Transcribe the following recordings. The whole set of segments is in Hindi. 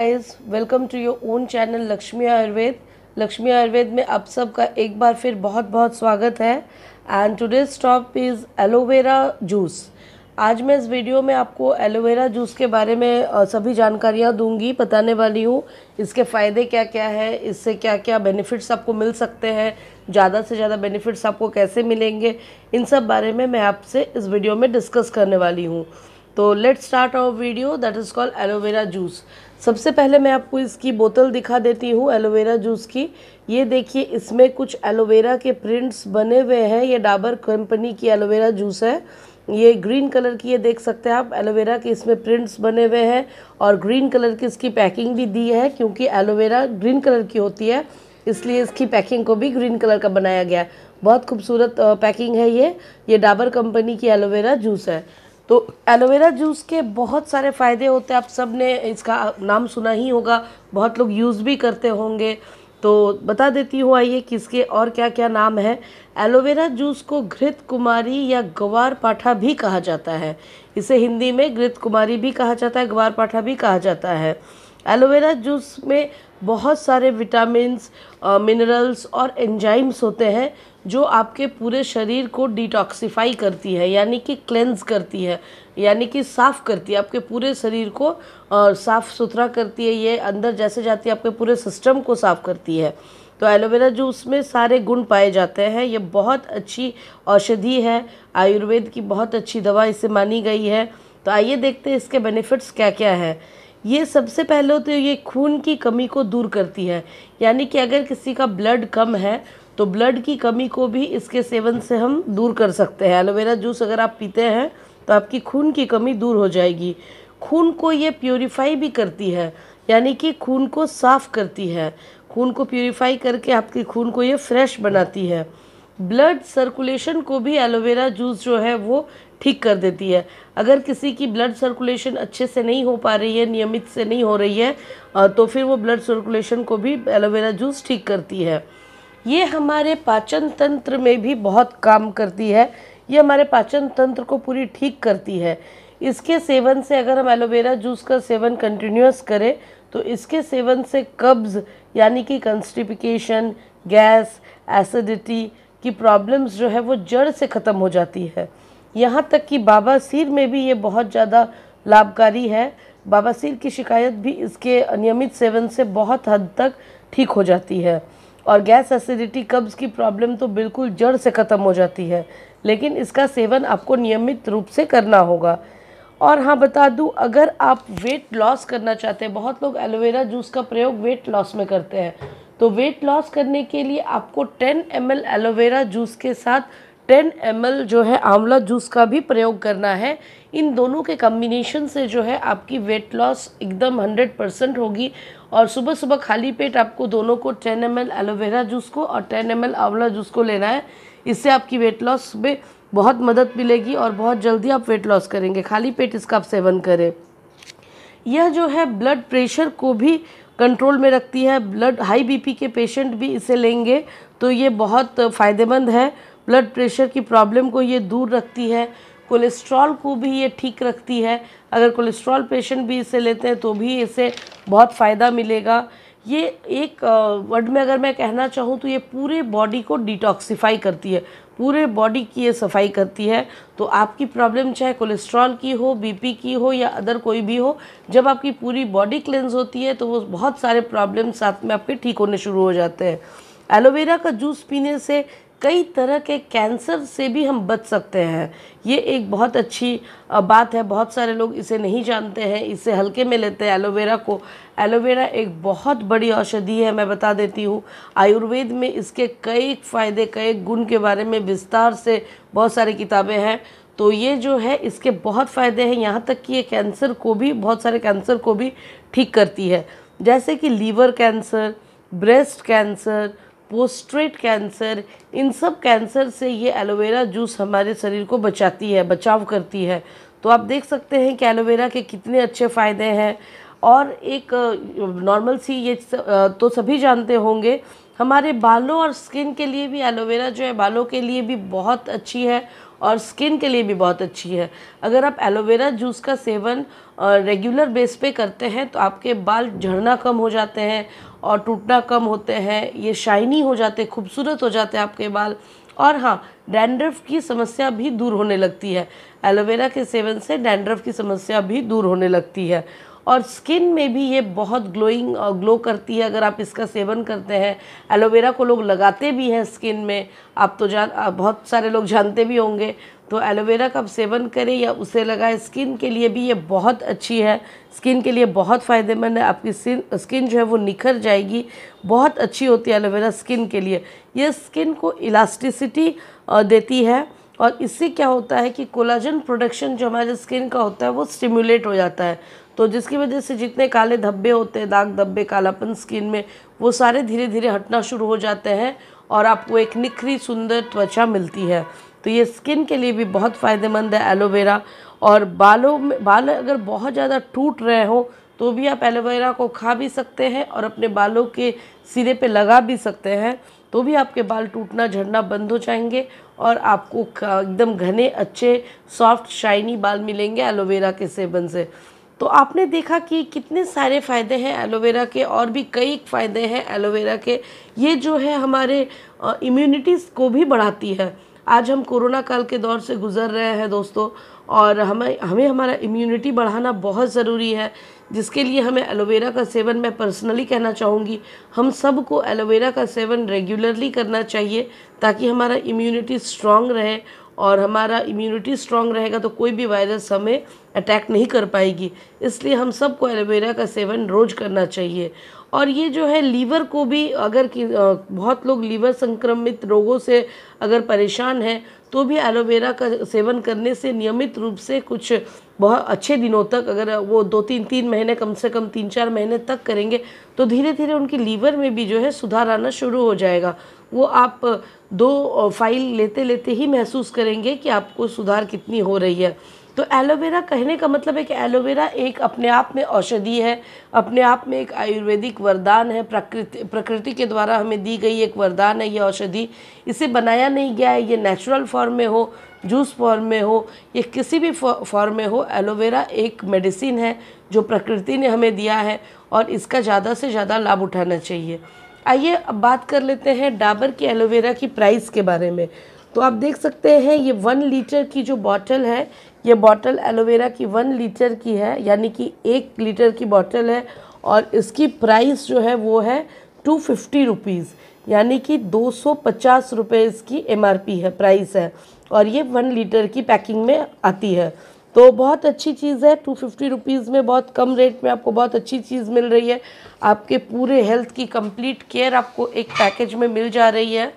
guys welcome to your own channel Lakshmi Ayurveda Lakshmi Ayurveda में आप सबका एक बार फिर बहुत बहुत स्वागत है and today's top is aloe vera juice आज मैं इस वीडियो में आपको एलोवेरा जूस के बारे में सभी जानकारियां दूंगी बताने वाली हूँ इसके फ़ायदे क्या क्या है इससे क्या क्या बेनिफिट्स आपको मिल सकते हैं ज़्यादा से ज़्यादा बेनिफिट्स आपको कैसे मिलेंगे इन सब बारे में मैं आपसे इस वीडियो में डिस्कस करने वाली हूँ तो let start our video that is called aloe vera juice सबसे पहले मैं आपको इसकी बोतल दिखा देती हूँ एलोवेरा जूस की ये देखिए इसमें कुछ एलोवेरा के प्रिंट्स बने हुए हैं ये डाबर कंपनी की एलोवेरा जूस है ये ग्रीन कलर की ये देख सकते हैं आप एलोवेरा के इसमें प्रिंट्स बने हुए हैं और ग्रीन कलर की इसकी पैकिंग भी दी है क्योंकि एलोवेरा ग्रीन कलर की होती है इसलिए इसकी पैकिंग को भी ग्रीन कलर का बनाया गया है बहुत खूबसूरत पैकिंग है ये ये डाबर कंपनी की एलोवेरा जूस है तो एलोवेरा जूस के बहुत सारे फ़ायदे होते हैं आप सब ने इसका नाम सुना ही होगा बहुत लोग यूज़ भी करते होंगे तो बता देती हूँ आइए किसके और क्या क्या नाम है एलोवेरा जूस को घृत कुमारी या गवार पाठा भी कहा जाता है इसे हिंदी में घृत कुमारी भी कहा जाता है गवार पाठा भी कहा जाता है एलोवेरा जूस में बहुत सारे विटामिन्स मिनरल्स और एंजाइम्स होते हैं जो आपके पूरे शरीर को डिटॉक्सीफाई करती है यानी कि क्लेंस करती है यानी कि साफ़ करती है आपके पूरे शरीर को साफ़ सुथरा करती है ये अंदर जैसे जाती है आपके पूरे सिस्टम को साफ़ करती है तो एलोवेरा जूस में सारे गुण पाए जाते हैं ये बहुत अच्छी औषधि है आयुर्वेद की बहुत अच्छी दवा इसे मानी गई है तो आइए देखते हैं इसके बेनिफिट्स क्या क्या हैं ये सबसे पहले तो ये खून की कमी को दूर करती है यानी कि अगर किसी का ब्लड कम है तो ब्लड की कमी को भी इसके सेवन से हम दूर कर सकते हैं एलोवेरा जूस अगर आप पीते हैं तो आपकी खून की कमी दूर हो जाएगी खून को ये प्योरीफाई भी करती है यानी कि खून को साफ़ करती है खून को प्योरीफाई करके आपके खून को ये फ्रेश बनाती है ब्लड सर्कुलेशन को भी एलोवेरा जूस जो है वो ठीक कर देती है अगर किसी की ब्लड सर्कुलेशन अच्छे से नहीं हो पा रही है नियमित से नहीं हो रही है तो फिर वो ब्लड सर्कुलेशन को भी एलोवेरा जूस ठीक करती है ये हमारे पाचन तंत्र में भी बहुत काम करती है ये हमारे पाचन तंत्र को पूरी ठीक करती है इसके सेवन से अगर हम एलोवेरा जूस का सेवन कंटिन्यूस करें तो इसके सेवन से कब्ज़ यानी कि कंस्टिपिकेशन गैस एसिडिटी की प्रॉब्लम्स जो है वो जड़ से ख़त्म हो जाती है यहाँ तक कि बाबा सिर में भी ये बहुत ज़्यादा लाभकारी है बाबा सिर की शिकायत भी इसके अनियमित सेवन से बहुत हद तक ठीक हो जाती है और गैस एसिडिटी कब्ज़ की प्रॉब्लम तो बिल्कुल जड़ से ख़त्म हो जाती है लेकिन इसका सेवन आपको नियमित रूप से करना होगा और हाँ बता दूँ अगर आप वेट लॉस करना चाहते हैं बहुत लोग एलोवेरा जूस का प्रयोग वेट लॉस में करते हैं तो वेट लॉस करने के लिए आपको 10 एम एलोवेरा जूस के साथ टेन एम जो है आंवला जूस का भी प्रयोग करना है इन दोनों के कम्बिनेशन से जो है आपकी वेट लॉस एकदम हंड्रेड परसेंट होगी और सुबह सुबह खाली पेट आपको दोनों को टेन एम एलोवेरा जूस को और टेन एम आंवला जूस को लेना है इससे आपकी वेट लॉस में बहुत मदद मिलेगी और बहुत जल्दी आप वेट लॉस करेंगे खाली पेट इसका आप सेवन करें यह जो है ब्लड प्रेशर को भी कंट्रोल में रखती है ब्लड हाई बीपी के पेशेंट भी इसे लेंगे तो ये बहुत फ़ायदेमंद है ब्लड प्रेशर की प्रॉब्लम को ये दूर रखती है कोलेस्ट्रॉल को भी ये ठीक रखती है अगर कोलेस्ट्रॉल पेशेंट भी इसे लेते हैं तो भी इसे बहुत फ़ायदा मिलेगा ये एक वर्ड में अगर मैं कहना चाहूँ तो ये पूरे बॉडी को डिटॉक्सीफाई करती है पूरे बॉडी की ये सफाई करती है तो आपकी प्रॉब्लम चाहे कोलेस्ट्रॉल की हो बीपी की हो या अदर कोई भी हो जब आपकी पूरी बॉडी क्लेंस होती है तो वो बहुत सारे प्रॉब्लम साथ में आपके ठीक होने शुरू हो जाते हैं एलोवेरा का जूस पीने से कई तरह के कैंसर से भी हम बच सकते हैं ये एक बहुत अच्छी बात है बहुत सारे लोग इसे नहीं जानते हैं इसे हल्के में लेते हैं एलोवेरा को एलोवेरा एक बहुत बड़ी औषधि है मैं बता देती हूँ आयुर्वेद में इसके कई फ़ायदे कई गुण के बारे में विस्तार से बहुत सारी किताबें हैं तो ये जो है इसके बहुत फ़ायदे हैं यहाँ तक कि ये कैंसर को भी बहुत सारे कैंसर को भी ठीक करती है जैसे कि लीवर कैंसर ब्रेस्ट कैंसर पोस्ट्रेट कैंसर इन सब कैंसर से ये एलोवेरा जूस हमारे शरीर को बचाती है बचाव करती है तो आप देख सकते हैं कि एलोवेरा के कितने अच्छे फ़ायदे हैं और एक नॉर्मल सी ये तो सभी जानते होंगे हमारे बालों और स्किन के लिए भी एलोवेरा जो है बालों के लिए भी बहुत अच्छी है और स्किन के लिए भी बहुत अच्छी है अगर आप एलोवेरा जूस का सेवन रेगुलर बेस पे करते हैं तो आपके बाल झड़ना कम हो जाते हैं और टूटना कम होते हैं ये शाइनी हो जाते खूबसूरत हो जाते हैं आपके बाल और हाँ डैंड्रफ की समस्या भी दूर होने लगती है एलोवेरा के सेवन से डैंड्रफ की समस्या भी दूर होने लगती है और स्किन में भी ये बहुत ग्लोइंग ग्लो uh, करती है अगर आप इसका सेवन करते हैं एलोवेरा को लोग लगाते भी हैं स्किन में आप तो जान uh, बहुत सारे लोग जानते भी होंगे तो एलोवेरा का सेवन करें या उसे लगाएं स्किन के लिए भी ये बहुत अच्छी है स्किन के लिए बहुत फ़ायदेमंद है आपकी स्किन जो है वो निखर जाएगी बहुत अच्छी होती है एलोवेरा स्किन के लिए यह स्किन को इलास्टिसिटी uh, देती है और इससे क्या होता है कि कोलाजन प्रोडक्शन जो हमारे स्किन का होता है वो स्टिमुलेट हो जाता है तो जिसकी वजह से जितने काले धब्बे होते हैं दाग धब्बे कालापन स्किन में वो सारे धीरे धीरे हटना शुरू हो जाते हैं और आपको एक निखरी सुंदर त्वचा मिलती है तो ये स्किन के लिए भी बहुत फ़ायदेमंद है एलोवेरा और बालों में बाल अगर बहुत ज़्यादा टूट रहे हों तो भी आप एलोवेरा को खा भी सकते हैं और अपने बालों के सिरे पे लगा भी सकते हैं तो भी आपके बाल टूटना झड़ना बंद हो जाएंगे और आपको एकदम घने अच्छे सॉफ्ट शाइनी बाल मिलेंगे एलोवेरा के सेवन से तो आपने देखा कि कितने सारे फ़ायदे हैं एलोवेरा के और भी कई फ़ायदे हैं एलोवेरा के ये जो है हमारे इम्यूनिटीज़ को भी बढ़ाती है आज हम कोरोना काल के दौर से गुज़र रहे हैं दोस्तों और हमें हमें हमारा इम्यूनिटी बढ़ाना बहुत ज़रूरी है जिसके लिए हमें एलोवेरा का सेवन मैं पर्सनली कहना चाहूँगी हम सबको एलोवेरा का सेवन रेगुलरली करना चाहिए ताकि हमारा इम्यूनिटी स्ट्रांग रहे और हमारा इम्यूनिटी स्ट्रांग रहेगा तो कोई भी वायरस हमें अटैक नहीं कर पाएगी इसलिए हम सबको एलोवेरा का सेवन रोज़ करना चाहिए और ये जो है लीवर को भी अगर कि बहुत लोग लीवर संक्रमित रोगों से अगर परेशान हैं तो भी एलोवेरा का सेवन करने से नियमित रूप से कुछ बहुत अच्छे दिनों तक अगर वो दो तीन तीन महीने कम से कम तीन चार महीने तक करेंगे तो धीरे धीरे उनकी लीवर में भी जो है सुधार आना शुरू हो जाएगा वो आप दो फाइल लेते लेते ही महसूस करेंगे कि आपको सुधार कितनी हो रही है तो एलोवेरा कहने का मतलब है कि एलोवेरा एक अपने आप में औषधि है अपने आप में एक आयुर्वेदिक वरदान है प्रकृति प्रकृति के द्वारा हमें दी गई एक वरदान है ये औषधि इसे बनाया नहीं गया है ये नेचुरल फॉर्म में हो जूस फॉर्म में हो या किसी भी फॉर्म में हो एलोवेरा एक मेडिसिन है जो प्रकृति ने हमें दिया है और इसका ज़्यादा से ज़्यादा लाभ उठाना चाहिए आइए अब बात कर लेते हैं डाबर की एलोवेरा की प्राइस के बारे में तो आप देख सकते हैं ये वन लीटर की जो बॉटल है ये बॉटल एलोवेरा की वन लीटर की है यानी कि एक लीटर की बॉटल है और इसकी प्राइस जो है वो है टू फिफ्टी रुपीज़ यानी कि दो सौ पचास रुपये इसकी एम है प्राइस है और ये वन लीटर की पैकिंग में आती है तो बहुत अच्छी चीज़ है टू फिफ्टी रुपीज़ में बहुत कम रेट में आपको बहुत अच्छी चीज़ मिल रही है आपके पूरे हेल्थ की कंप्लीट केयर आपको एक पैकेज में मिल जा रही है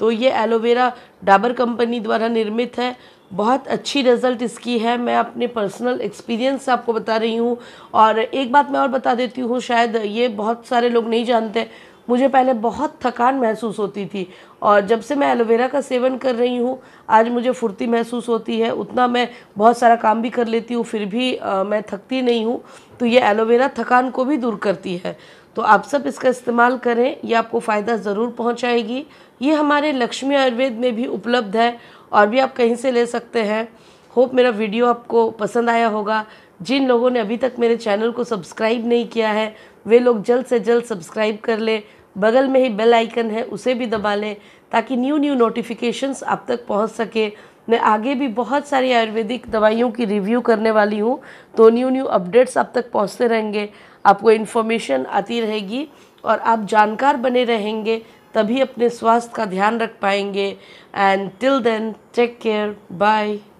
तो ये एलोवेरा डाबर कंपनी द्वारा निर्मित है बहुत अच्छी रिज़ल्ट इसकी है मैं अपने पर्सनल एक्सपीरियंस से आपको बता रही हूँ और एक बात मैं और बता देती हूँ शायद ये बहुत सारे लोग नहीं जानते मुझे पहले बहुत थकान महसूस होती थी और जब से मैं एलोवेरा का सेवन कर रही हूँ आज मुझे फुर्ती महसूस होती है उतना मैं बहुत सारा काम भी कर लेती हूँ फिर भी आ, मैं थकती नहीं हूँ तो ये एलोवेरा थकान को भी दूर करती है तो आप सब इसका इस्तेमाल करें यह आपको फ़ायदा ज़रूर पहुंचाएगी ये हमारे लक्ष्मी आयुर्वेद में भी उपलब्ध है और भी आप कहीं से ले सकते हैं होप मेरा वीडियो आपको पसंद आया होगा जिन लोगों ने अभी तक मेरे चैनल को सब्सक्राइब नहीं किया है वे लोग जल्द से जल्द सब्सक्राइब कर लें बगल में ही बेल आइकन है उसे भी दबा लें ताकि न्यू न्यू नोटिफिकेशंस आप तक पहुंच सके मैं आगे भी बहुत सारी आयुर्वेदिक दवाइयों की रिव्यू करने वाली हूँ तो न्यू न्यू अपडेट्स आप तक पहुँचते रहेंगे आपको इन्फॉर्मेशन आती रहेगी और आप जानकार बने रहेंगे तभी अपने स्वास्थ्य का ध्यान रख पाएंगे and till then take care bye